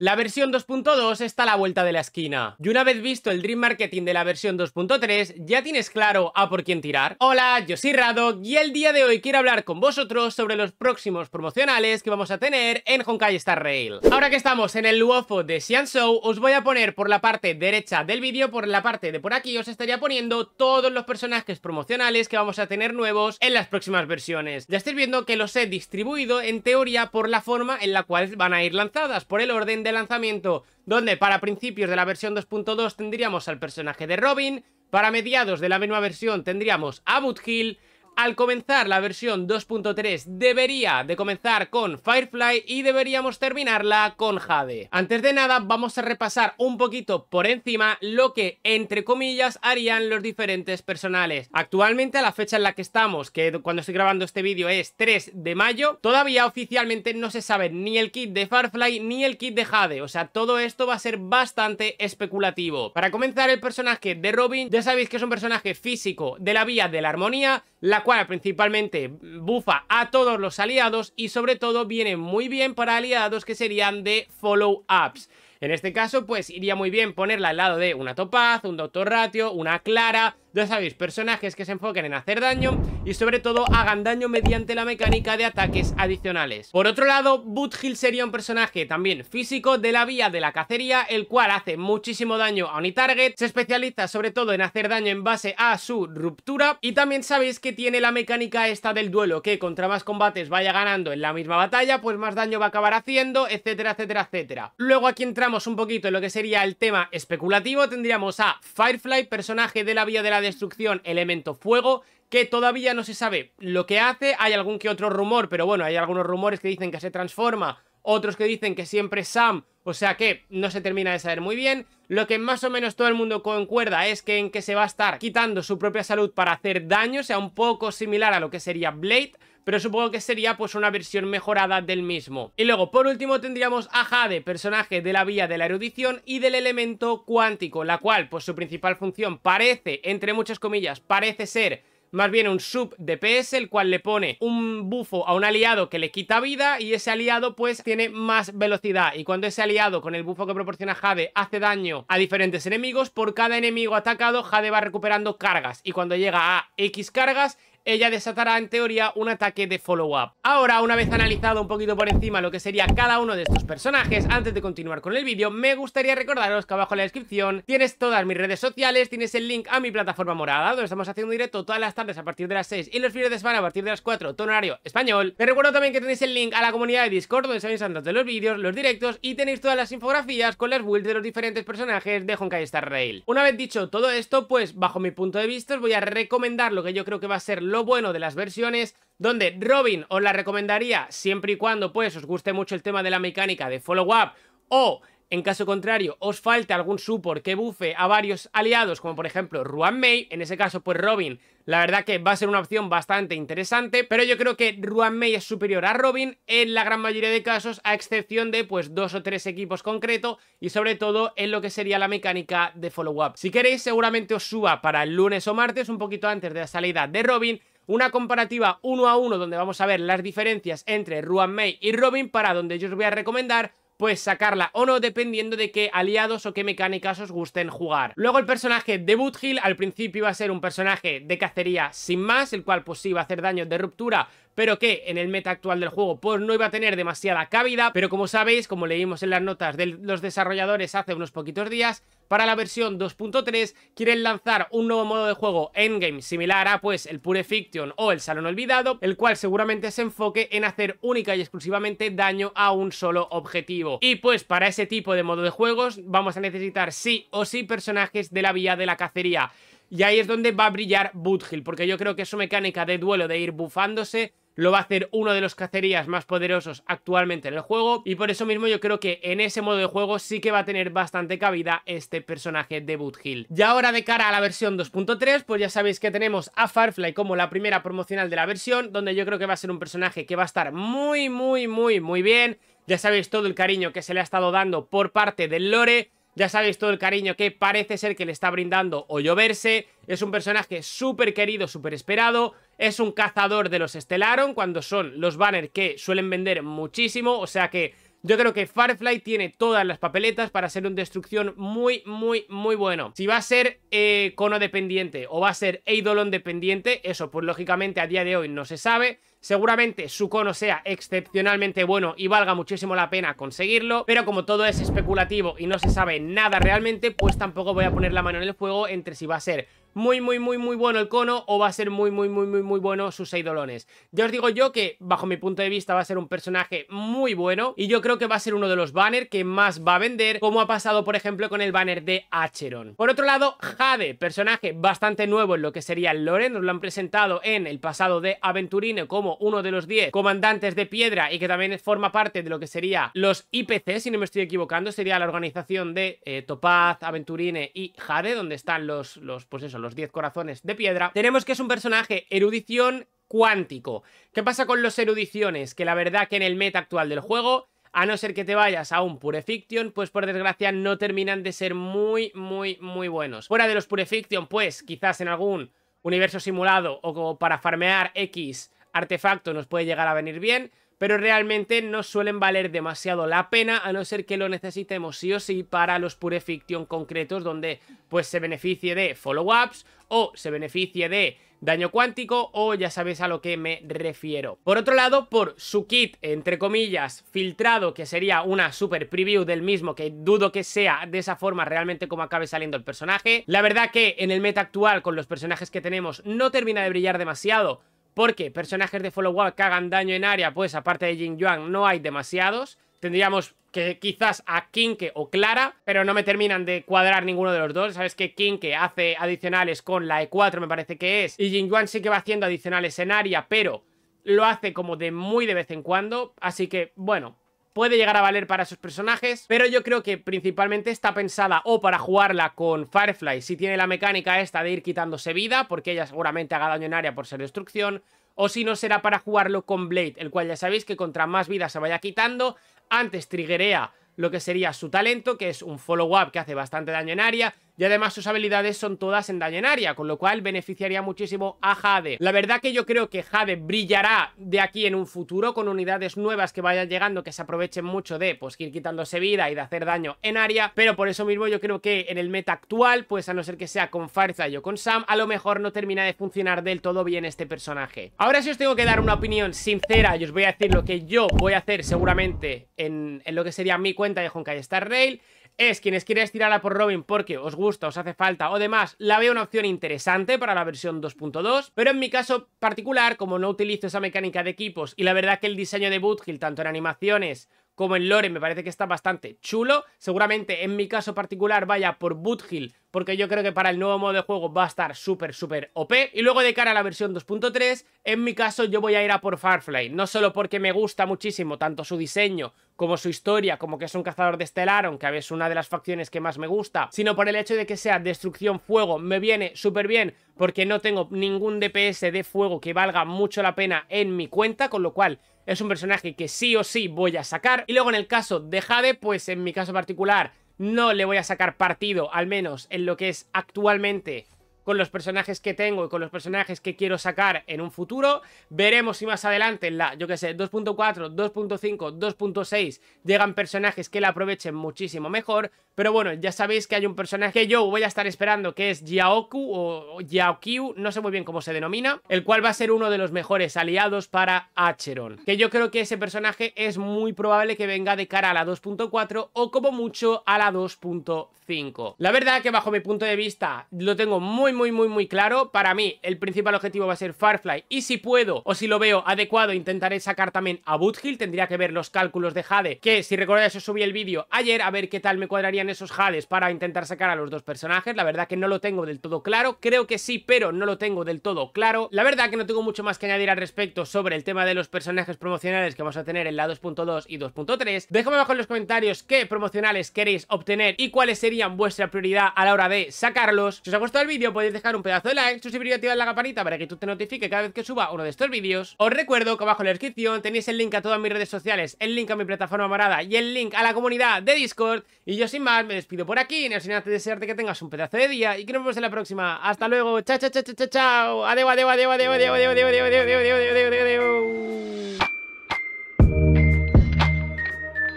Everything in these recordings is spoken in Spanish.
La versión 2.2 está a la vuelta de la esquina. Y una vez visto el Dream Marketing de la versión 2.3, ya tienes claro a por quién tirar. Hola, yo soy Radok y el día de hoy quiero hablar con vosotros sobre los próximos promocionales que vamos a tener en Honkai Star Rail. Ahora que estamos en el luofo de Show, os voy a poner por la parte derecha del vídeo, por la parte de por aquí os estaría poniendo todos los personajes promocionales que vamos a tener nuevos en las próximas versiones. Ya estáis viendo que los he distribuido en teoría por la forma en la cual van a ir lanzadas, por el orden de lanzamiento, donde para principios de la versión 2.2 tendríamos al personaje de Robin, para mediados de la nueva versión tendríamos a Boot Hill al comenzar la versión 2.3 debería de comenzar con Firefly y deberíamos terminarla con Jade. Antes de nada vamos a repasar un poquito por encima lo que entre comillas harían los diferentes personales. Actualmente a la fecha en la que estamos, que cuando estoy grabando este vídeo es 3 de mayo, todavía oficialmente no se sabe ni el kit de Firefly ni el kit de Jade, o sea todo esto va a ser bastante especulativo. Para comenzar el personaje de Robin ya sabéis que es un personaje físico de la vía de la armonía la cual principalmente bufa a todos los aliados y sobre todo viene muy bien para aliados que serían de follow-ups. En este caso, pues iría muy bien ponerla al lado de una Topaz, un Doctor Ratio, una Clara, ya sabéis, personajes que se enfoquen en hacer daño y sobre todo hagan daño mediante la mecánica de ataques adicionales. Por otro lado, Hill sería un personaje también físico de la vía de la cacería, el cual hace muchísimo daño a target se especializa sobre todo en hacer daño en base a su ruptura y también sabéis que tiene la mecánica esta del duelo, que contra más combates vaya ganando en la misma batalla, pues más daño va a acabar haciendo, etcétera, etcétera, etcétera. Luego aquí entramos un poquito en lo que sería el tema especulativo, tendríamos a Firefly, personaje de la vía de la destrucción, elemento fuego, que todavía no se sabe lo que hace. Hay algún que otro rumor, pero bueno, hay algunos rumores que dicen que se transforma, otros que dicen que siempre es Sam, o sea que no se termina de saber muy bien. Lo que más o menos todo el mundo concuerda es que en que se va a estar quitando su propia salud para hacer daño, sea, un poco similar a lo que sería Blade pero supongo que sería pues una versión mejorada del mismo. Y luego, por último, tendríamos a Jade, personaje de la vía de la erudición y del elemento cuántico, la cual pues su principal función parece, entre muchas comillas, parece ser más bien un sub DPS, el cual le pone un bufo a un aliado que le quita vida y ese aliado pues tiene más velocidad y cuando ese aliado con el bufo que proporciona Jade hace daño a diferentes enemigos, por cada enemigo atacado Jade va recuperando cargas y cuando llega a X cargas ella desatará en teoría un ataque de follow-up. Ahora, una vez analizado un poquito por encima lo que sería cada uno de estos personajes, antes de continuar con el vídeo, me gustaría recordaros que abajo en la descripción tienes todas mis redes sociales, tienes el link a mi plataforma morada, donde estamos haciendo directo todas las tardes a partir de las 6 y los vídeos de a partir de las 4, tono español. Te recuerdo también que tenéis el link a la comunidad de Discord, donde sabéis antes de los vídeos, los directos y tenéis todas las infografías con las builds de los diferentes personajes de Honkai Star Rail. Una vez dicho todo esto, pues bajo mi punto de vista os voy a recomendar lo que yo creo que va a ser lo lo bueno de las versiones donde Robin os la recomendaría siempre y cuando pues os guste mucho el tema de la mecánica de follow-up o en caso contrario, os falta algún support que bufe a varios aliados, como por ejemplo Ruan Mei. En ese caso, pues Robin, la verdad que va a ser una opción bastante interesante. Pero yo creo que Ruan Mei es superior a Robin en la gran mayoría de casos, a excepción de pues dos o tres equipos concreto y sobre todo en lo que sería la mecánica de follow-up. Si queréis, seguramente os suba para el lunes o martes, un poquito antes de la salida de Robin, una comparativa uno a uno donde vamos a ver las diferencias entre Ruan May y Robin para donde yo os voy a recomendar pues sacarla o no dependiendo de qué aliados o qué mecánicas os gusten jugar. Luego el personaje de Boot Hill al principio iba a ser un personaje de cacería sin más, el cual pues sí iba a hacer daño de ruptura, pero que en el meta actual del juego pues no iba a tener demasiada cabida, pero como sabéis, como leímos en las notas de los desarrolladores hace unos poquitos días, para la versión 2.3 quieren lanzar un nuevo modo de juego endgame similar a pues el Pure Fiction o el Salón Olvidado, el cual seguramente se enfoque en hacer única y exclusivamente daño a un solo objetivo. Y pues para ese tipo de modo de juegos vamos a necesitar sí o sí personajes de la vía de la cacería. Y ahí es donde va a brillar Boothill, porque yo creo que su mecánica de duelo de ir bufándose lo va a hacer uno de los cacerías más poderosos actualmente en el juego y por eso mismo yo creo que en ese modo de juego sí que va a tener bastante cabida este personaje de Boot Hill. Y ahora de cara a la versión 2.3 pues ya sabéis que tenemos a Farfly como la primera promocional de la versión donde yo creo que va a ser un personaje que va a estar muy muy muy muy bien ya sabéis todo el cariño que se le ha estado dando por parte del lore ya sabéis todo el cariño que parece ser que le está brindando o lloverse. Es un personaje súper querido, súper esperado. Es un cazador de los Stellaron. cuando son los banners que suelen vender muchísimo, o sea que yo creo que Firefly tiene todas las papeletas para ser un destrucción muy, muy, muy bueno. Si va a ser eh, cono dependiente o va a ser Eidolon dependiente, eso pues lógicamente a día de hoy no se sabe. Seguramente su cono sea excepcionalmente bueno y valga muchísimo la pena conseguirlo, pero como todo es especulativo y no se sabe nada realmente, pues tampoco voy a poner la mano en el fuego entre si va a ser muy, muy, muy, muy bueno el cono o va a ser muy, muy, muy, muy, muy bueno sus eidolones. Ya os digo yo que, bajo mi punto de vista, va a ser un personaje muy bueno y yo creo que va a ser uno de los banners que más va a vender, como ha pasado, por ejemplo, con el banner de Acheron. Por otro lado, Jade, personaje bastante nuevo en lo que sería el lore, nos lo han presentado en el pasado de Aventurine como uno de los 10 comandantes de piedra y que también forma parte de lo que sería los IPC, si no me estoy equivocando, sería la organización de eh, Topaz, Aventurine y Jade, donde están los, los pues eso, los 10 corazones de piedra, tenemos que es un personaje erudición cuántico. ¿Qué pasa con los erudiciones? Que la verdad que en el meta actual del juego a no ser que te vayas a un Pure Fiction, pues por desgracia no terminan de ser muy, muy, muy buenos. Fuera de los Pure Fiction, pues quizás en algún universo simulado o como para farmear X artefacto nos puede llegar a venir bien, pero realmente no suelen valer demasiado la pena a no ser que lo necesitemos sí o sí para los pure fiction concretos donde pues se beneficie de follow-ups o se beneficie de daño cuántico o ya sabéis a lo que me refiero. Por otro lado, por su kit, entre comillas, filtrado, que sería una super preview del mismo, que dudo que sea de esa forma realmente como acabe saliendo el personaje, la verdad que en el meta actual con los personajes que tenemos no termina de brillar demasiado, porque personajes de follow-up que hagan daño en área, pues aparte de Jin Yuan no hay demasiados. Tendríamos que quizás a Kinke o Clara, pero no me terminan de cuadrar ninguno de los dos. Sabes que Kinke hace adicionales con la E4, me parece que es. Y Jin Yuan sí que va haciendo adicionales en área, pero lo hace como de muy de vez en cuando. Así que, bueno, puede llegar a valer para sus personajes, pero yo creo que principalmente está pensada o para jugarla con Firefly, si tiene la mecánica esta de ir quitándose vida, porque ella seguramente haga daño en área por ser destrucción, o si no será para jugarlo con Blade, el cual ya sabéis que contra más vida se vaya quitando, antes triggerea lo que sería su talento, que es un follow-up que hace bastante daño en área, y además sus habilidades son todas en daño en área, con lo cual beneficiaría muchísimo a Jade. La verdad que yo creo que Jade brillará de aquí en un futuro con unidades nuevas que vayan llegando que se aprovechen mucho de pues ir quitándose vida y de hacer daño en área, pero por eso mismo yo creo que en el meta actual, pues a no ser que sea con Farza o con Sam, a lo mejor no termina de funcionar del todo bien este personaje. Ahora sí os tengo que dar una opinión sincera y os voy a decir lo que yo voy a hacer seguramente en, lo que sería mi cuenta de Honkai Star Rail es quienes quieres tirarla por Robin porque os gusta, os hace falta o demás, la veo una opción interesante para la versión 2.2, pero en mi caso particular, como no utilizo esa mecánica de equipos y la verdad que el diseño de Boothill, tanto en animaciones como en lore me parece que está bastante chulo. Seguramente en mi caso particular vaya por Boot porque yo creo que para el nuevo modo de juego va a estar súper, súper OP. Y luego de cara a la versión 2.3, en mi caso yo voy a ir a por Farfly no solo porque me gusta muchísimo tanto su diseño como su historia, como que es un cazador de estelar, aunque es una de las facciones que más me gusta, sino por el hecho de que sea destrucción fuego, me viene súper bien porque no tengo ningún DPS de fuego que valga mucho la pena en mi cuenta, con lo cual es un personaje que sí o sí voy a sacar. Y luego en el caso de Jade, pues en mi caso particular no le voy a sacar partido, al menos en lo que es actualmente con los personajes que tengo y con los personajes que quiero sacar en un futuro. Veremos si más adelante en la, yo que sé, 2.4, 2.5, 2.6 llegan personajes que la aprovechen muchísimo mejor. Pero bueno, ya sabéis que hay un personaje que yo voy a estar esperando que es Yaoku o Yaokiu no sé muy bien cómo se denomina, el cual va a ser uno de los mejores aliados para Acheron. Que yo creo que ese personaje es muy probable que venga de cara a la 2.4 o como mucho a la 2.5. La verdad que bajo mi punto de vista lo tengo muy muy, muy, muy claro. Para mí, el principal objetivo va a ser Firefly. Y si puedo, o si lo veo adecuado, intentaré sacar también a Hill. Tendría que ver los cálculos de Jade, que si recordáis os subí el vídeo ayer, a ver qué tal me cuadrarían esos Jades para intentar sacar a los dos personajes. La verdad que no lo tengo del todo claro. Creo que sí, pero no lo tengo del todo claro. La verdad que no tengo mucho más que añadir al respecto sobre el tema de los personajes promocionales que vamos a tener en la 2.2 y 2.3. Déjame abajo en los comentarios qué promocionales queréis obtener y cuáles serían vuestra prioridad a la hora de sacarlos. Si os ha gustado el vídeo, podéis dejar un pedazo de like, suscribir y activar la campanita para que tú te notifique cada vez que suba uno de estos vídeos. Os recuerdo que abajo en la descripción tenéis el link a todas mis redes sociales, el link a mi plataforma morada y el link a la comunidad de Discord. Y yo sin más me despido por aquí, no sin antes desearte que tengas un pedazo de día y que nos vemos en la próxima. Hasta luego, chao, chao, chao, chao, chao. adiós, adiós, adiós, adiós,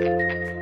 adiós,